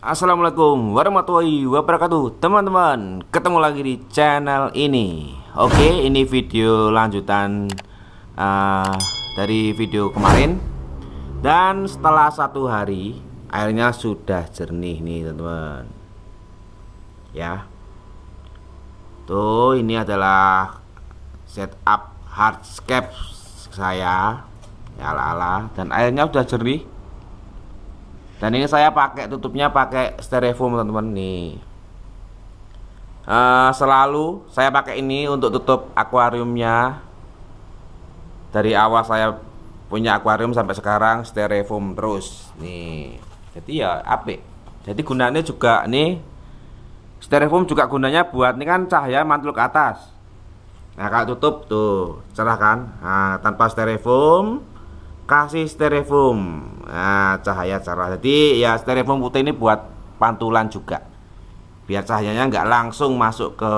Assalamualaikum warahmatullahi wabarakatuh Teman-teman ketemu lagi di channel ini Oke ini video lanjutan uh, dari video kemarin Dan setelah satu hari airnya sudah jernih nih teman-teman Ya Tuh ini adalah setup hardscape saya Ya ala-ala dan airnya sudah jernih dan ini saya pakai tutupnya pakai styrofoam teman-teman nih uh, selalu saya pakai ini untuk tutup akuariumnya dari awal saya punya akuarium sampai sekarang styrofoam terus nih jadi ya apik jadi gunanya juga nih styrofoam juga gunanya buat ini kan cahaya mantul ke atas nah kalau tutup tuh cerah kan nah, tanpa styrofoam kasih styrofoam nah cahaya cerah jadi ya styrofoam putih ini buat pantulan juga biar cahayanya nggak langsung masuk ke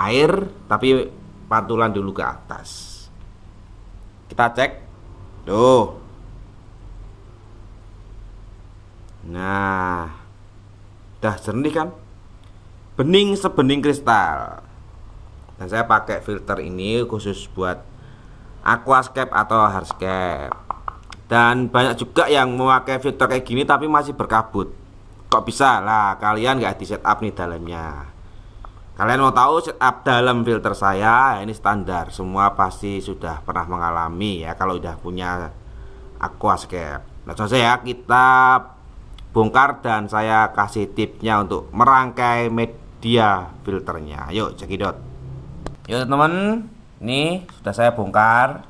air tapi pantulan dulu ke atas kita cek tuh nah dah jernih kan bening sebening kristal dan saya pakai filter ini khusus buat aquascape atau hardscape dan banyak juga yang memakai filter kayak gini tapi masih berkabut kok bisa lah kalian nggak di setup nih dalamnya kalian mau tahu setup dalam filter saya ini standar semua pasti sudah pernah mengalami ya kalau udah punya aquascape Nah, langsung ya. kita bongkar dan saya kasih tipnya untuk merangkai media filternya yuk cekidot yuk teman ini sudah saya bongkar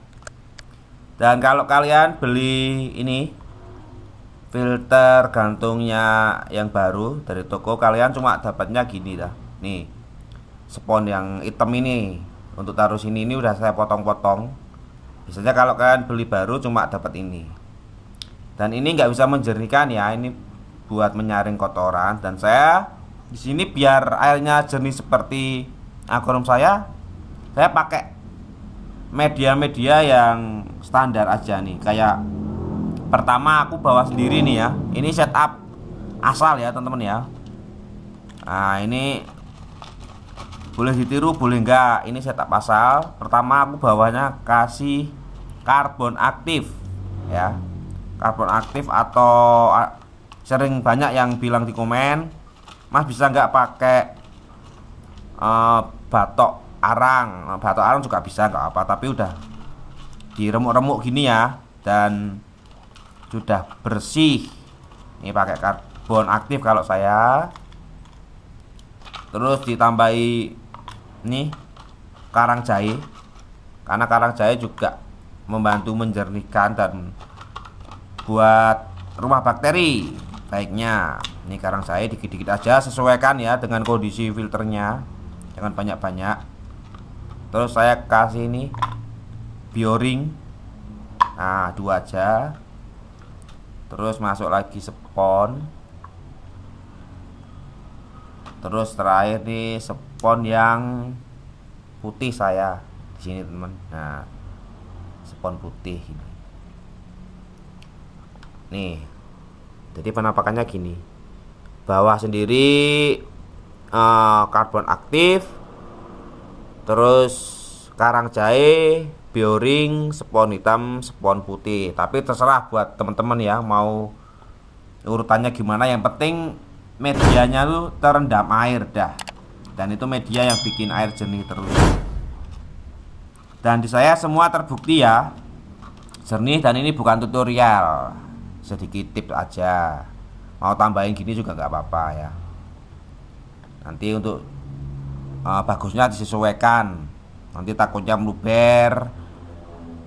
dan kalau kalian beli ini filter gantungnya yang baru dari toko kalian cuma dapatnya gini dah nih spon yang hitam ini untuk taruh sini ini udah saya potong-potong biasanya kalau kalian beli baru cuma dapat ini dan ini nggak bisa menjernihkan ya ini buat menyaring kotoran dan saya di sini biar airnya jernih seperti akuarium saya saya pakai media-media yang standar aja nih kayak pertama aku bawa sendiri nih ya ini setup asal ya teman-teman ya nah ini boleh ditiru boleh enggak ini setup asal pertama aku bawahnya kasih karbon aktif ya karbon aktif atau sering banyak yang bilang di komen mas bisa enggak pakai uh, batok arang batu arang juga bisa nggak apa tapi udah diremuk-remuk gini ya dan sudah bersih ini pakai karbon aktif kalau saya terus ditambahi nih karang jahe karena karang jahe juga membantu menjernihkan dan buat rumah bakteri baiknya ini karang jahe dikit-dikit aja sesuaikan ya dengan kondisi filternya jangan banyak-banyak terus saya kasih ini bioring nah dua aja terus masuk lagi spon terus terakhir nih spon yang putih saya di sini teman nah spon putih ini nih jadi penampakannya gini bawah sendiri uh, karbon aktif terus karang jahe bioring spon hitam spon putih tapi terserah buat teman-teman ya mau urutannya gimana yang penting medianya tuh terendam air dah dan itu media yang bikin air jernih terus dan di saya semua terbukti ya jernih dan ini bukan tutorial sedikit tips aja mau tambahin gini juga nggak apa-apa ya nanti untuk uh, bagusnya disesuaikan nanti takutnya meluber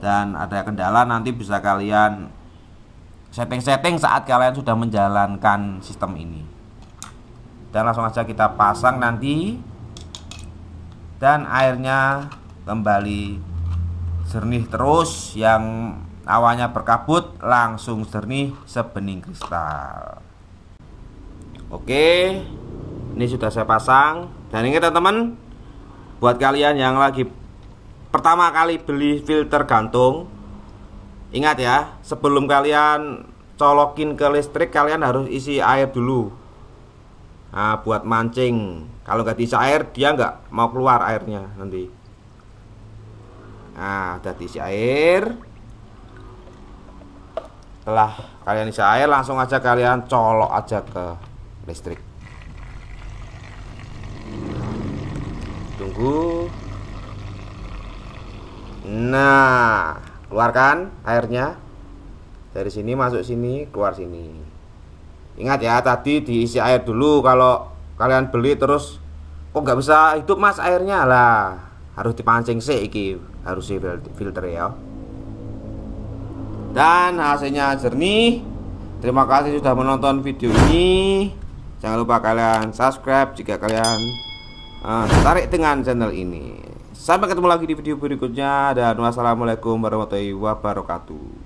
dan ada kendala nanti bisa kalian setting-setting saat kalian sudah menjalankan sistem ini dan langsung aja kita pasang nanti dan airnya kembali jernih terus yang awalnya berkabut langsung jernih sebening kristal oke ini sudah saya pasang dan ini ya, teman-teman buat kalian yang lagi pertama kali beli filter gantung ingat ya sebelum kalian colokin ke listrik kalian harus isi air dulu nah, buat mancing kalau nggak diisi air dia nggak mau keluar airnya nanti nah udah diisi air setelah kalian isi air langsung aja kalian colok aja ke listrik tunggu nah keluarkan airnya dari sini masuk sini keluar sini ingat ya tadi diisi air dulu kalau kalian beli terus kok nggak bisa hidup mas airnya lah harus dipancing sih iki harus filter ya dan hasilnya jernih terima kasih sudah menonton video ini jangan lupa kalian subscribe jika kalian Ah, Tarik dengan channel ini. Sampai ketemu lagi di video berikutnya dan wassalamualaikum warahmatullahi wabarakatuh.